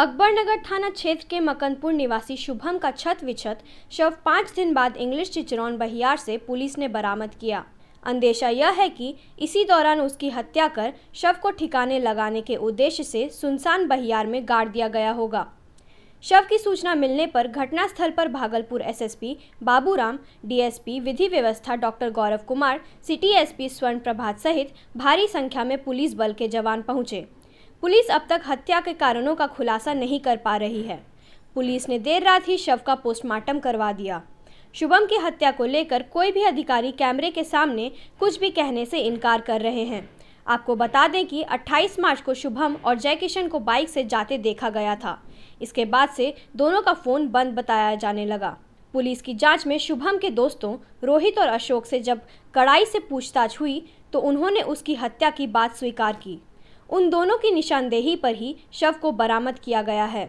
अकबरनगर थाना क्षेत्र के मकनपुर निवासी शुभम का छत विछत शव पाँच दिन बाद इंग्लिश चिचरौन बहियार से पुलिस ने बरामद किया अंदेशा यह है कि इसी दौरान उसकी हत्या कर शव को ठिकाने लगाने के उद्देश्य से सुनसान बहियार में गाड़ दिया गया होगा शव की सूचना मिलने पर घटनास्थल पर भागलपुर एसएसपी बाबूराम डीएसपी विधि व्यवस्था doctor Gaurav Kumar city SP Swarn Prabhat सहित भारी संख्या में पुलिस बल के जवान पहुंचे पुलिस अब तक हत्या के कारणों का खुलासा नहीं कर पा रही है पुलिस ने देर रात ही शव का पोस्टमार्टम करवा दिया शुभम की हत्या को लेकर कोई भी अधिकारी कैमरे के सामने कुछ भी कहने से इनकार कर रहे हैं आपको बता दें कि 28 मार्च को शुभम और जयकिशन को बाइक से जाते देखा गया था इसके बाद से दोनों का फ़ोन बंद बताया जाने लगा पुलिस की जांच में शुभम के दोस्तों रोहित और अशोक से जब कड़ाई से पूछताछ हुई तो उन्होंने उसकी हत्या की बात स्वीकार की उन दोनों की निशानदेही पर ही शव को बरामद किया गया है